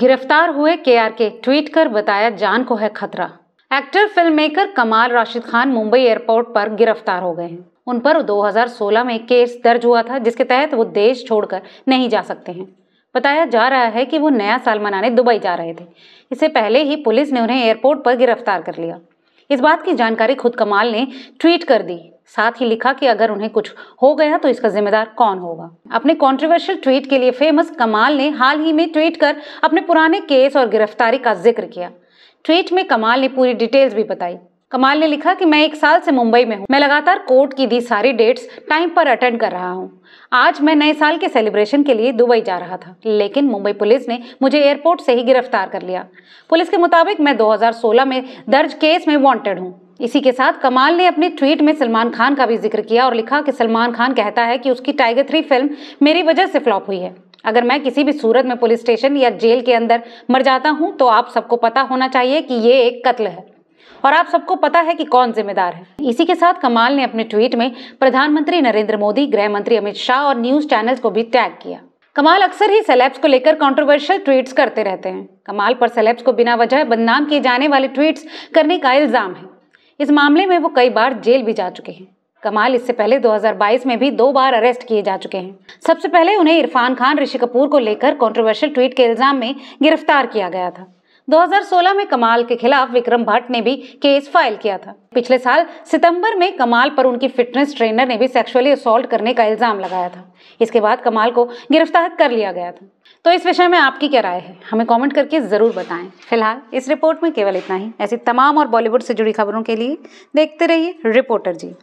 गिरफ्तार हुए के आर के ट्वीट कर बताया जान को है खतरा एक्टर फिल्म मेकर कमाल राशिद खान मुंबई एयरपोर्ट पर गिरफ्तार हो गए हैं उन पर 2016 में केस दर्ज हुआ था जिसके तहत वो देश छोड़कर नहीं जा सकते हैं बताया जा रहा है कि वो नया साल मनाने दुबई जा रहे थे इससे पहले ही पुलिस ने उन्हें एयरपोर्ट पर गिरफ्तार कर लिया इस बात की जानकारी खुद कमाल ने ट्वीट कर दी साथ ही लिखा कि अगर उन्हें कुछ हो गया तो इसका जिम्मेदार कौन होगा अपने कॉन्ट्रोवर्शियल ट्वीट के लिए फेमस कमाल ने हाल ही में ट्वीट कर अपने पुराने केस और गिरफ्तारी का जिक्र किया ट्वीट में कमाल ने पूरी डिटेल्स भी बताई कमाल ने लिखा कि मैं एक साल से मुंबई में हूँ मैं लगातार कोर्ट की दी सारी डेट्स टाइम पर अटेंड कर रहा हूँ आज मैं नए साल के सेलिब्रेशन के लिए दुबई जा रहा था लेकिन मुंबई पुलिस ने मुझे एयरपोर्ट से ही गिरफ्तार कर लिया पुलिस के मुताबिक मैं 2016 में दर्ज केस में वांटेड हूँ इसी के साथ कमाल ने अपने ट्वीट में सलमान खान का भी जिक्र किया और लिखा कि सलमान खान कहता है कि उसकी टाइगर थ्री फिल्म मेरी वजह से फ्लॉप हुई है अगर मैं किसी भी सूरत में पुलिस स्टेशन या जेल के अंदर मर जाता हूँ तो आप सबको पता होना चाहिए कि ये एक कत्ल है और आप सबको पता है कि कौन जिम्मेदार है इसी के साथ कमाल ने अपने ट्वीट में प्रधानमंत्री नरेंद्र मोदी गृह मंत्री अमित शाह और न्यूज चैनल को भी टैग किया कमाल अक्सर ही सेलेब्स को लेकर कंट्रोवर्शियल ट्वीट्स करते रहते हैं कमाल पर सेलेब्स को बिना वजह बदनाम किए जाने वाले ट्वीट्स करने का इल्जाम है इस मामले में वो कई बार जेल भी जा चुके हैं कमाल इससे पहले 2022 में भी दो बार अरेस्ट किए जा चुके हैं सबसे पहले उन्हें इरफान खान ऋषि कपूर को लेकर कंट्रोवर्शियल ट्वीट के इल्जाम में गिरफ्तार किया गया था 2016 में कमाल के खिलाफ विक्रम भट्ट ने भी केस फाइल किया था पिछले साल सितंबर में कमाल पर उनकी फिटनेस ट्रेनर ने भी सेक्सुअली असोल्ट करने का इल्जाम लगाया था इसके बाद कमाल को गिरफ्तार कर लिया गया था तो इस विषय में आपकी क्या राय है हमें कमेंट करके ज़रूर बताएं फिलहाल इस रिपोर्ट में केवल इतना ही ऐसी तमाम और बॉलीवुड से जुड़ी खबरों के लिए देखते रहिए रिपोर्टर जी